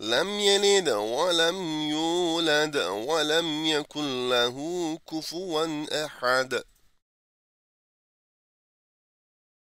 لم يلد ولم يولد ولم يكن له كفوا أحد